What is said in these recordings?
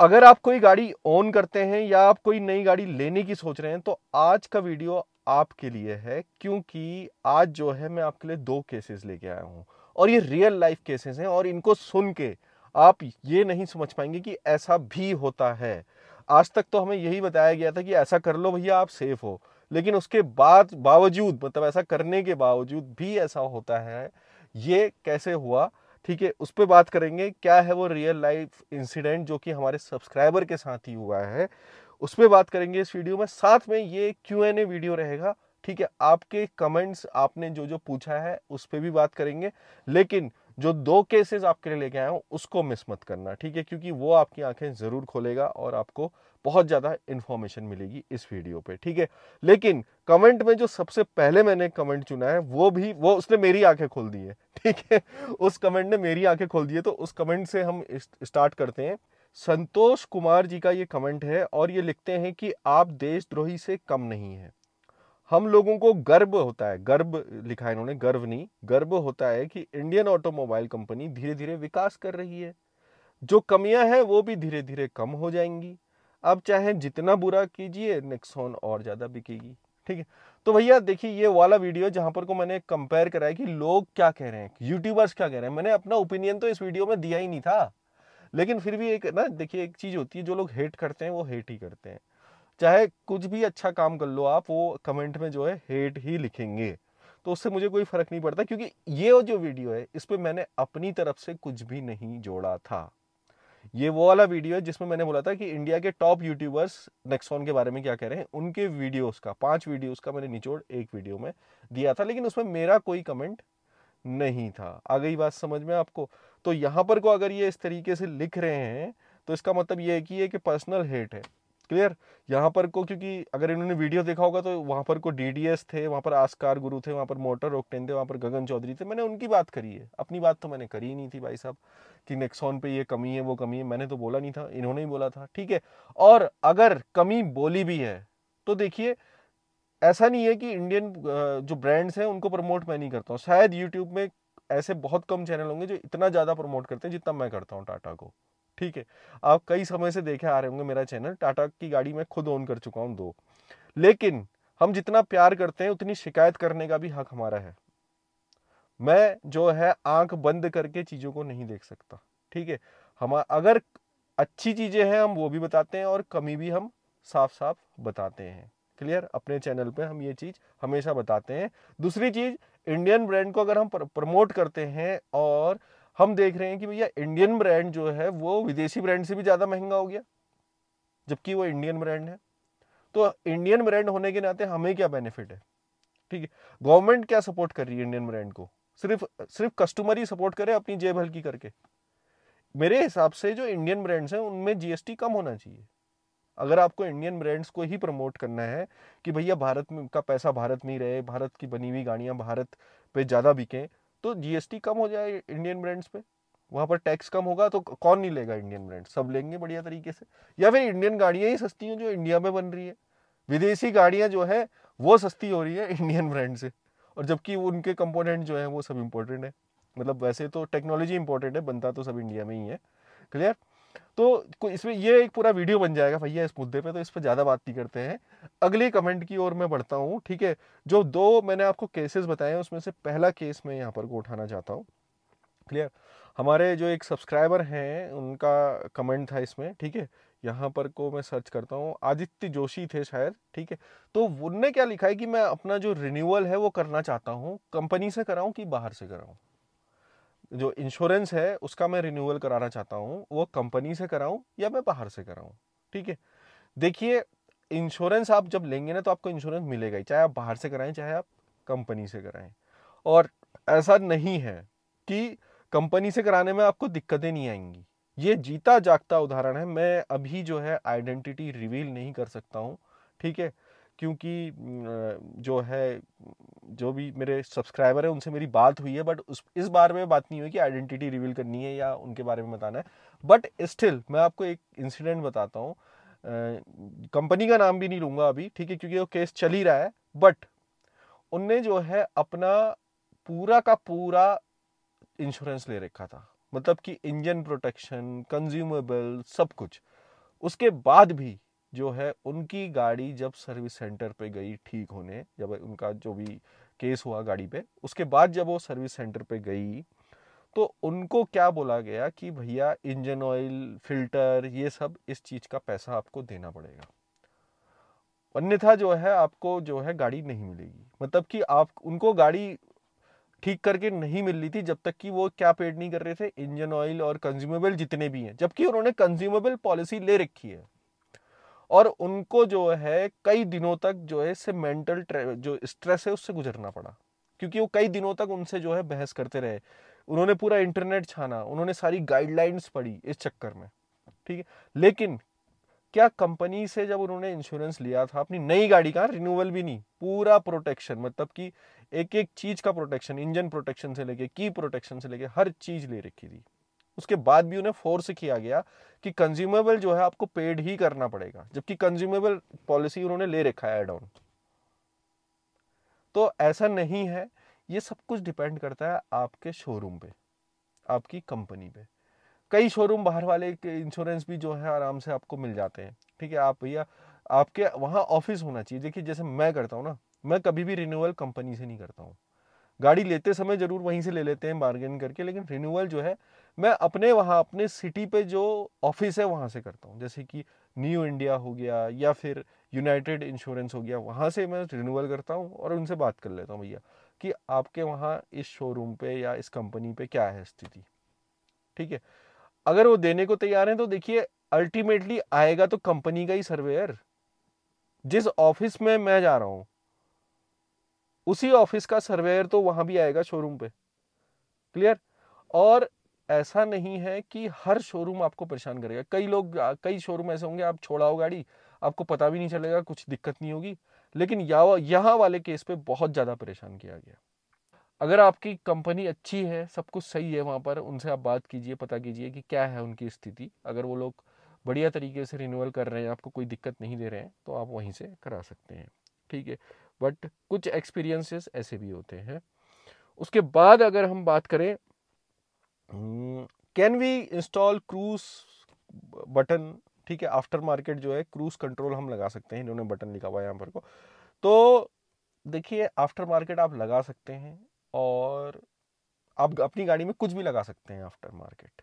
अगर आप कोई गाड़ी ओन करते हैं या आप कोई नई गाड़ी लेने की सोच रहे हैं तो आज का वीडियो आपके लिए है क्योंकि आज जो है मैं आपके लिए दो केसेस लेके आया हूँ और ये रियल लाइफ केसेस हैं और इनको सुन के आप ये नहीं समझ पाएंगे कि ऐसा भी होता है आज तक तो हमें यही बताया गया था कि ऐसा कर लो भैया आप सेफ हो लेकिन उसके बाद बावजूद मतलब ऐसा करने के बावजूद भी ऐसा होता है ये कैसे हुआ ठीक है उस पर बात करेंगे क्या है वो रियल लाइफ इंसिडेंट जो कि हमारे सब्सक्राइबर के साथ ही हुआ है उस पर बात करेंगे इस वीडियो में साथ में ये क्यू एन ए वीडियो रहेगा ठीक है आपके कमेंट्स आपने जो जो पूछा है उस पर भी बात करेंगे लेकिन जो दो केसेस आपके लिए लेके आया हूँ उसको मिस मत करना ठीक है क्योंकि वो आपकी आंखें ज़रूर खोलेगा और आपको बहुत ज़्यादा इन्फॉर्मेशन मिलेगी इस वीडियो पे ठीक है लेकिन कमेंट में जो सबसे पहले मैंने कमेंट चुना है वो भी वो उसने मेरी आंखें खोल दी है ठीक है उस कमेंट ने मेरी आंखें खोल दी है तो उस कमेंट से हम स्टार्ट करते हैं संतोष कुमार जी का ये कमेंट है और ये लिखते हैं कि आप देशद्रोही से कम नहीं है हम लोगों को गर्व होता है गर्व लिखा है इन्होंने गर्व नहीं गर्व होता है कि इंडियन ऑटोमोबाइल कंपनी धीरे धीरे विकास कर रही है जो कमियां हैं वो भी धीरे धीरे कम हो जाएंगी अब चाहे जितना बुरा कीजिए नेक्सोन और ज़्यादा बिकेगी ठीक है तो भैया देखिए ये वाला वीडियो जहां पर को मैंने कंपेयर कराया कि लोग क्या कह रहे हैं यूट्यूबर्स क्या कह रहे हैं मैंने अपना ओपिनियन तो इस वीडियो में दिया ही नहीं था लेकिन फिर भी एक ना देखिए एक चीज़ होती है जो लोग हेट करते हैं वो हेट ही करते हैं चाहे कुछ भी अच्छा काम कर लो आप वो कमेंट में जो है हेट ही लिखेंगे तो उससे मुझे कोई फर्क नहीं पड़ता क्योंकि ये जो वीडियो है इस पर मैंने अपनी तरफ से कुछ भी नहीं जोड़ा था ये वो वाला वीडियो है जिसमें मैंने बोला था कि इंडिया के टॉप यूट्यूबर्स नेक्सॉन के बारे में क्या कह रहे हैं उनके वीडियोस का पांच वीडियोस का मैंने निचोड़ एक वीडियो में दिया था लेकिन उसमें मेरा कोई कमेंट नहीं था आ गई बात समझ में आपको तो यहाँ पर को अगर ये इस तरीके से लिख रहे हैं तो इसका मतलब ये है कि ये पर्सनल हेट है क्लियर यहाँ पर को क्योंकि अगर इन्होंने वीडियो देखा होगा तो वहाँ पर को डी थे वहाँ पर आस्कार गुरु थे वहाँ पर मोटर रोकटेन थे वहाँ पर गगन चौधरी थे मैंने उनकी बात करी है अपनी बात तो मैंने करी ही नहीं थी भाई साहब कि नेक्सॉन पे ये कमी है वो कमी है मैंने तो बोला नहीं था इन्होंने ही बोला था ठीक है और अगर कमी बोली भी है तो देखिए ऐसा नहीं है कि इंडियन जो ब्रांड्स हैं उनको प्रमोट मैं नहीं करता हूँ शायद यूट्यूब में ऐसे बहुत कम चैनल होंगे जो इतना ज़्यादा प्रमोट करते हैं जितना मैं करता हूँ टाटा को ठीक है आप कई समय से देखे आ रहे होंगे मेरा चैनल टाटा की गाड़ी मैं खुद ओन कर चुका हूँ दो लेकिन हम जितना प्यार करते हैं उतनी शिकायत करने का भी हक हमारा है मैं जो है आंख बंद करके चीज़ों को नहीं देख सकता ठीक है हम अगर अच्छी चीज़ें हैं हम वो भी बताते हैं और कमी भी हम साफ साफ बताते हैं क्लियर अपने चैनल पे हम ये चीज़ हमेशा बताते हैं दूसरी चीज़ इंडियन ब्रांड को अगर हम प्रमोट करते हैं और हम देख रहे हैं कि भैया इंडियन ब्रांड जो है वो विदेशी ब्रांड से भी ज़्यादा महंगा हो गया जबकि वो इंडियन ब्रांड है तो इंडियन ब्रांड होने के नाते हमें क्या बेनिफिट है ठीक है गवर्नमेंट क्या सपोर्ट कर रही है इंडियन ब्रांड को सिर्फ सिर्फ कस्टमर ही सपोर्ट करे अपनी जेब हल्की करके मेरे हिसाब से जो इंडियन ब्रांड्स हैं उनमें जीएसटी कम होना चाहिए अगर आपको इंडियन ब्रांड्स को ही प्रमोट करना है कि भैया भारत में का पैसा भारत में ही रहे भारत की बनी हुई गाड़ियाँ भारत पे ज़्यादा बिकें तो जीएसटी कम हो जाए इंडियन ब्रांड्स पे वहाँ पर टैक्स कम होगा तो कौन नहीं लेगा इंडियन ब्रांड सब लेंगे बढ़िया तरीके से या फिर इंडियन गाड़ियाँ ही सस्ती हैं जो इंडिया में बन रही है विदेशी गाड़ियाँ जो है वो सस्ती हो रही है इंडियन ब्रांड से और जबकि उनके कंपोनेंट जो है वो सब इम्पोर्टेंट है मतलब वैसे तो टेक्नोलॉजी इंपॉर्टेंट है बनता तो सब इंडिया में ही है क्लियर तो इसमें ये एक पूरा वीडियो बन जाएगा भैया इस मुद्दे पे तो इस पर ज़्यादा बात नहीं करते हैं अगले कमेंट की ओर मैं बढ़ता हूँ ठीक है जो दो मैंने आपको केसेस बताए हैं उसमें से पहला केस मैं यहाँ पर को उठाना चाहता हूँ क्लियर हमारे जो एक सब्सक्राइबर हैं उनका कमेंट था इसमें ठीक है यहाँ पर को मैं सर्च करता हूँ आदित्य जोशी थे शायद ठीक है तो उनने क्या लिखा है कि मैं अपना जो रिन्यूअल है वो करना चाहता हूँ कंपनी से कराऊँ कि बाहर से कराऊँ जो इंश्योरेंस है उसका मैं रिन्यूअल कराना चाहता हूँ वो कंपनी से कराऊँ या मैं बाहर से कराऊँ ठीक है देखिए इंश्योरेंस आप जब लेंगे ना तो आपको इंश्योरेंस मिलेगा ही चाहे आप बाहर से कराएं चाहे आप कंपनी से कराएं और ऐसा नहीं है कि कंपनी से कराने में आपको दिक्कतें नहीं आएंगी ये जीता जागता उदाहरण है मैं अभी जो है आइडेंटिटी रिवील नहीं कर सकता हूँ ठीक है क्योंकि जो है जो भी मेरे सब्सक्राइबर हैं उनसे मेरी बात हुई है बट उस इस बारे में बात नहीं हुई कि आइडेंटिटी रिवील करनी है या उनके बारे में बताना है बट स्टिल मैं आपको एक इंसिडेंट बताता हूँ कंपनी का नाम भी नहीं लूँगा अभी ठीक है क्योंकि वो केस चल ही रहा है बट उनने जो है अपना पूरा का पूरा इंश्योरेंस ले रखा था मतलब कि इंजन प्रोटेक्शन कंज्यूमेबल सब कुछ उसके बाद भी जो है उनकी गाड़ी जब सर्विस सेंटर पे गई ठीक होने जब उनका जो भी केस हुआ गाड़ी पे उसके बाद जब वो सर्विस सेंटर पे गई तो उनको क्या बोला गया कि भैया इंजन ऑयल फिल्टर ये सब इस चीज़ का पैसा आपको देना पड़ेगा अन्यथा जो है आपको जो है गाड़ी नहीं मिलेगी मतलब कि आप उनको गाड़ी ठीक करके नहीं मिल रही थी जब तक कि वो क्या पेड नहीं कर रहे थे इंजन ऑयल और कंज्यूमेबल जितने भी हैं जबकि उन्होंने कंज्यूमेबल पॉलिसी ले रखी है और उनको जो है कई दिनों तक जो है इससे मेंटल जो स्ट्रेस है उससे गुजरना पड़ा क्योंकि वो कई दिनों तक उनसे जो है बहस करते रहे उन्होंने पूरा इंटरनेट छाना उन्होंने सारी गाइडलाइंस पढ़ी इस चक्कर में ठीक है लेकिन क्या कंपनी से जब उन्होंने इंश्योरेंस लिया था अपनी नई गाड़ी का रिन्यूअल भी नहीं पूरा प्रोटेक्शन मतलब कि एक एक चीज़ का प्रोटेक्शन इंजन प्रोटेक्शन से लेके की प्रोटेक्शन से लेके हर चीज़ ले रखी थी उसके बाद भी उन्हें फोर्स किया गया कि कंज्यूमेबल जो है आपको पेड ही करना पड़ेगा जबकि कंज्यूमेबल पॉलिसी उन्होंने ले रखा है एड ऑन तो ऐसा नहीं है ये सब कुछ डिपेंड करता है आपके शोरूम पे आपकी कंपनी पे कई शोरूम बाहर वाले के इंश्योरेंस भी जो है आराम से आपको मिल जाते हैं ठीक है आप भैया आपके वहाँ ऑफिस होना चाहिए देखिए जैसे मैं करता हूँ ना मैं कभी भी रिन्यूअल कंपनी से नहीं करता हूँ गाड़ी लेते समय ज़रूर वहीं से ले लेते हैं बार्गेन करके लेकिन रिन्यूअल जो है मैं अपने वहाँ अपने सिटी पे जो ऑफिस है वहाँ से करता हूँ जैसे कि न्यू इंडिया हो गया या फिर यूनाइटेड इंश्योरेंस हो गया वहाँ से मैं रिन्यूअल करता हूँ और उनसे बात कर लेता हूँ भैया कि आपके वहाँ इस शोरूम पे या इस कंपनी पे क्या है स्थिति ठीक है अगर वो देने को तैयार हैं तो देखिए अल्टीमेटली आएगा तो कंपनी का ही सर्वेयर जिस ऑफिस में मैं जा रहा हूँ उसी ऑफिस का सर्वेयर तो वहाँ भी आएगा शोरूम पे क्लियर और ऐसा नहीं है कि हर शोरूम आपको परेशान करेगा कई लोग कई शोरूम ऐसे होंगे आप छोड़ाओ गाड़ी आपको पता भी नहीं चलेगा कुछ दिक्कत नहीं होगी लेकिन यहाँ वाले केस पे बहुत ज़्यादा परेशान किया गया अगर आपकी कंपनी अच्छी है सब कुछ सही है वहाँ पर उनसे आप बात कीजिए पता कीजिए कि क्या है उनकी स्थिति अगर वो लोग बढ़िया तरीके से रिन्यूअल कर रहे हैं आपको कोई दिक्कत नहीं दे रहे हैं तो आप वहीं से करा सकते हैं ठीक है बट कुछ एक्सपीरियंसेस ऐसे भी होते हैं उसके बाद अगर हम बात करें can we install cruise button ठीक है आफ्टर मार्केट जो है क्रूज कंट्रोल हम लगा सकते हैं इन्होंने बटन लिखा हुआ है यहाँ पर को तो देखिए आफ्टर मार्केट आप लगा सकते हैं और आप अपनी गाड़ी में कुछ भी लगा सकते हैं आफ्टर मार्केट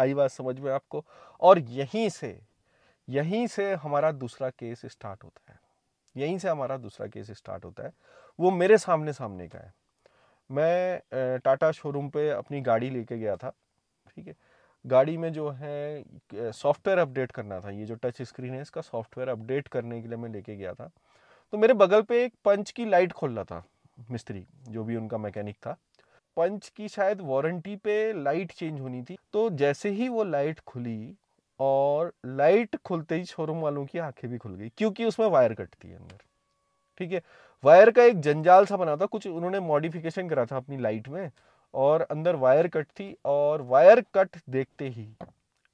आई बात समझ में आपको और यहीं से यहीं से हमारा दूसरा केस स्टार्ट होता है यहीं से हमारा दूसरा केस स्टार्ट होता है वो मेरे सामने सामने का है मैं टाटा शोरूम पे अपनी गाड़ी लेके गया था ठीक है गाड़ी में जो है सॉफ्टवेयर अपडेट करना था ये जो टच स्क्रीन है इसका सॉफ्टवेयर अपडेट करने के लिए मैं लेके गया था तो मेरे बगल पे एक पंच की लाइट खोल रहा था मिस्त्री जो भी उनका मैकेनिक था पंच की शायद वारंटी पे लाइट चेंज होनी थी तो जैसे ही वो लाइट खुली और लाइट खुलते ही शोरूम वालों की आंखें भी खुल गई क्योंकि उसमें वायर कटती है अंदर ठीक है वायर का एक जंजाल सा बना था कुछ उन्होंने मॉडिफिकेशन करा था अपनी लाइट में और अंदर वायर कट थी और वायर कट देखते ही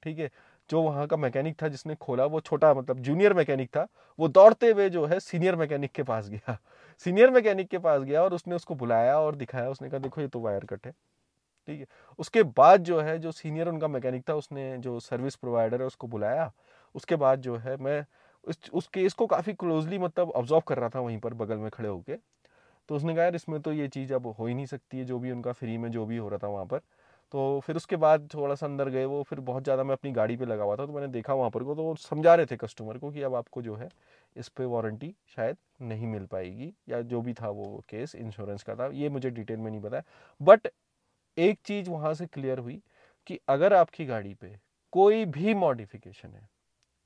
ठीक है जो वहाँ का मैकेनिक था जिसने खोला वो छोटा मतलब जूनियर मैकेनिक था वो दौड़ते हुए जो है सीनियर मैकेनिक के पास गया सीनियर मैकेनिक के पास गया और उसने उसको बुलाया और दिखाया उसने कहा देखो ये तो वायर कट है ठीक है उसके बाद जो है जो सीनियर उनका मैकेनिक था उसने जो सर्विस प्रोवाइडर है उसको बुलाया उसके बाद जो है मैं उस केस को काफ़ी क्लोजली मतलब ऑब्जॉर्व कर रहा था वहीं पर बगल में खड़े होके तो उसने कहा यार इसमें तो ये चीज़ अब हो ही नहीं सकती है जो भी उनका फ्री में जो भी हो रहा था वहाँ पर तो फिर उसके बाद थोड़ा सा अंदर गए वो फिर बहुत ज़्यादा मैं अपनी गाड़ी पे लगा हुआ था तो मैंने देखा वहाँ पर को तो वो समझा रहे थे कस्टमर को कि अब आपको जो है इस पर वारंटी शायद नहीं मिल पाएगी या जो भी था वो केस इंश्योरेंस का था ये मुझे डिटेल में नहीं पता बट एक चीज़ वहाँ से क्लियर हुई कि अगर आपकी गाड़ी पर कोई भी मॉडिफिकेशन है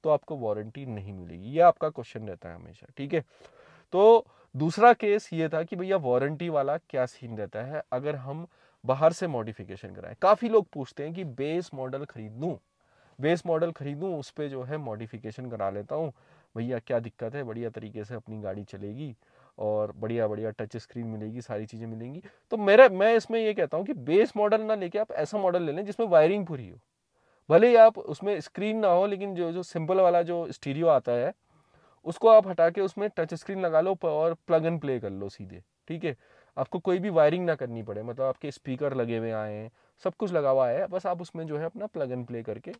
तो आपको वारंटी नहीं मिलेगी ये आपका क्वेश्चन रहता है हमेशा ठीक है तो दूसरा केस ये था कि भैया वारंटी वाला क्या सीन रहता है अगर हम बाहर से मॉडिफिकेशन कराएं काफ़ी लोग पूछते हैं कि बेस मॉडल खरीद बेस मॉडल खरीदूँ उस पर जो है मॉडिफिकेशन करा लेता हूँ भैया क्या दिक्कत है बढ़िया तरीके से अपनी गाड़ी चलेगी और बढ़िया बढ़िया टच स्क्रीन मिलेगी सारी चीज़ें मिलेंगी तो मेरा मैं इसमें ये कहता हूँ कि बेस मॉडल ना लेके आप ऐसा मॉडल ले लें जिसमें वायरिंग पूरी हो भले ही आप उसमें स्क्रीन ना हो लेकिन जो जो सिंपल वाला जो स्टीरियो आता है उसको आप हटा के उसमें टच स्क्रीन लगा लो और प्लग एंड प्ले कर लो सीधे ठीक है आपको कोई भी वायरिंग ना करनी पड़े मतलब आपके स्पीकर लगे हुए आए हैं सब कुछ लगा हुआ है बस आप उसमें जो है अपना प्लग एंड प्ले करके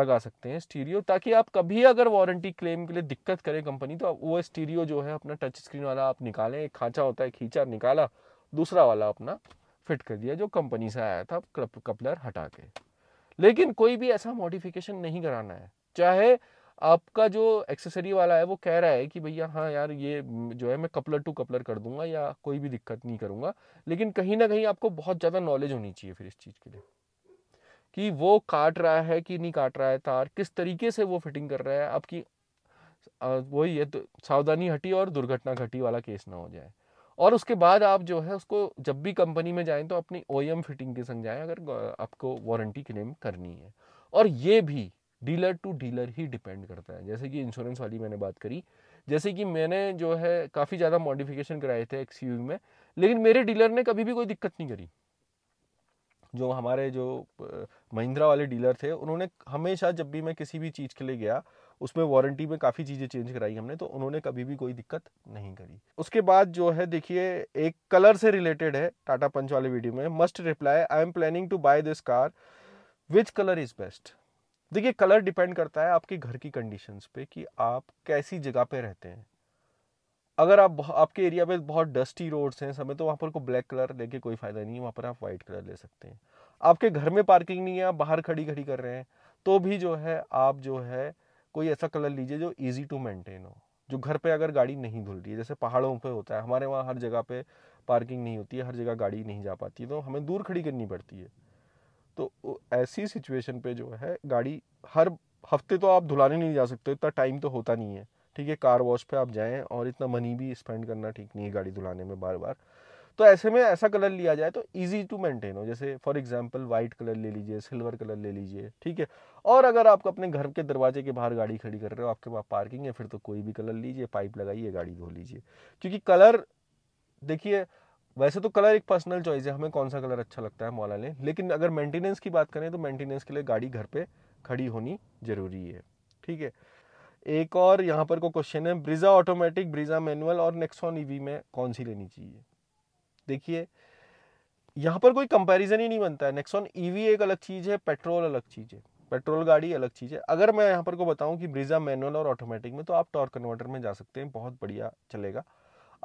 लगा सकते हैं स्टीरियो ताकि आप कभी अगर वारंटी क्लेम के लिए दिक्कत करें कंपनी तो आप वो स्टीरियो जो है अपना टच स्क्रीन वाला आप निकालें एक खाँचा होता है खींचा निकाला दूसरा वाला अपना फिट कर दिया जो कंपनी से आया था कपलर हटा के लेकिन कोई भी ऐसा मॉडिफिकेशन नहीं कराना है चाहे आपका जो एक्सेसरी वाला है वो कह रहा है कि भैया हाँ यार ये जो है मैं कपलर टू कपलर कर दूंगा या कोई भी दिक्कत नहीं करूंगा लेकिन कहीं ना कहीं आपको बहुत ज़्यादा नॉलेज होनी चाहिए फिर इस चीज़ के लिए कि वो काट रहा है कि नहीं काट रहा है तार किस तरीके से वो फिटिंग कर रहा है आपकी वही है तो सावधानी हटी और दुर्घटना घटी वाला केस ना हो जाए और उसके बाद आप जो है उसको जब भी कंपनी में जाएँ तो अपनी ओ फिटिंग e के संग जाएं अगर आपको वारंटी क्लेम करनी है और ये भी डीलर टू डीलर ही डिपेंड करता है जैसे कि इंश्योरेंस वाली मैंने बात करी जैसे कि मैंने जो है काफ़ी ज़्यादा मॉडिफिकेशन कराए थे एक्स में लेकिन मेरे डीलर ने कभी भी कोई दिक्कत नहीं करी जो हमारे जो महिंद्रा वाले डीलर थे उन्होंने हमेशा जब भी मैं किसी भी चीज़ के लिए गया उसमें वारंटी में काफ़ी चीज़ें चेंज कराई हमने तो उन्होंने कभी भी कोई दिक्कत नहीं करी उसके बाद जो है देखिए एक कलर से रिलेटेड है टाटा पंच वाले वीडियो में must reply I am planning to buy this car which colour is best देखिए कलर डिपेंड करता है आपके घर की कंडीशंस पे कि आप कैसी जगह पे रहते हैं अगर आप आपके एरिया में बहुत डस्टी रोड्स हैं समय तो वहाँ पर को ब्लैक कलर लेके कोई फ़ायदा नहीं है वहाँ पर आप वाइट कलर ले सकते हैं आपके घर में पार्किंग नहीं है आप बाहर खड़ी खड़ी कर रहे हैं तो भी जो है आप जो है कोई ऐसा कलर लीजिए जो ईजी टू मेंटेन हो जो घर पे अगर गाड़ी नहीं धुल रही है जैसे पहाड़ों पे होता है हमारे वहाँ हर जगह पे पार्किंग नहीं होती है हर जगह गाड़ी नहीं जा पाती है तो हमें दूर खड़ी करनी पड़ती है तो ऐसी सिचुएशन पे जो है गाड़ी हर हफ्ते तो आप धुलाने नहीं जा सकते इतना टाइम तो होता नहीं है ठीक है कार वॉश पे आप जाएँ और इतना मनी भी स्पेंड करना ठीक नहीं है गाड़ी धुलाने में बार बार तो ऐसे में ऐसा कलर लिया जाए तो ईजी टू मेंटेन हो जैसे फॉर एग्जाम्पल व्हाइट कलर ले लीजिए सिल्वर कलर ले लीजिए ठीक है और अगर आप अपने घर के दरवाजे के बाहर गाड़ी खड़ी कर रहे हो आपके पास पार्किंग है फिर तो कोई भी कलर लीजिए पाइप लगाइए गाड़ी धो लीजिए क्योंकि कलर देखिए वैसे तो कलर एक पर्सनल चॉइस है हमें कौन सा कलर अच्छा लगता है मौला लें लेकिन अगर मेंटेनेंस की बात करें तो मेंटेनेंस के लिए गाड़ी घर पे खड़ी होनी ज़रूरी है ठीक है एक और यहाँ पर को क्वेश्चन है ब्रिज़ा ऑटोमेटिक ब्रिज़ा मैनुअल और नेक्सॉन ईवी e में कौन सी लेनी चाहिए देखिए यहाँ पर कोई कंपैरिजन ही नहीं बनता है नेक्सॉन ईवी e एक अलग चीज़ है पेट्रोल अलग चीज़ है पेट्रोल गाड़ी अलग चीज़ है अगर मैं यहाँ पर को बताऊँ कि ब्रिजा मैनुअल और ऑटोमेटिक में तो आप टॉर्क कन्वर्टर में जा सकते हैं बहुत बढ़िया चलेगा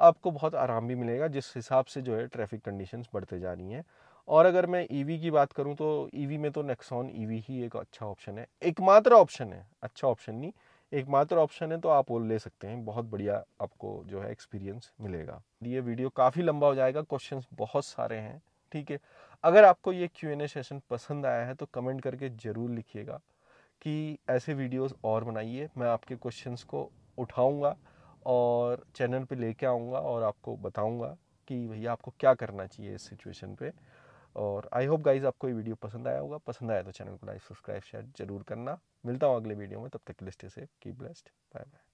आपको बहुत आराम भी मिलेगा जिस हिसाब से जो है ट्रैफिक कंडीशंस बढ़ते जा रही हैं और अगर मैं ईवी e की बात करूँ तो ईवी e में तो नेक्सॉन ईवी ही एक अच्छा ऑप्शन है एकमात्र ऑप्शन है अच्छा ऑप्शन नहीं एकमात्र ऑप्शन है तो आप वो ले सकते हैं बहुत बढ़िया आपको जो है एक्सपीरियंस मिलेगा ये वीडियो काफ़ी लंबा हो जाएगा क्वेश्चन बहुत सारे हैं ठीक है अगर आपको ये क्यू एन ए सेशन पसंद आया है तो कमेंट करके ज़रूर लिखिएगा कि ऐसे वीडियोस और बनाइए मैं आपके क्वेश्चंस को उठाऊंगा और चैनल पे लेके आऊँगा और आपको बताऊँगा कि भैया आपको क्या करना चाहिए इस सिचुएशन पे और आई होप गाइज आपको ये वीडियो पसंद आया होगा पसंद आया तो चैनल को लाइक सब्सक्राइब शेयर जरूर करना मिलता हूँ अगले वीडियो में तब तक के लिए स्टे सेफ की ब्लेस्ड बाय बाय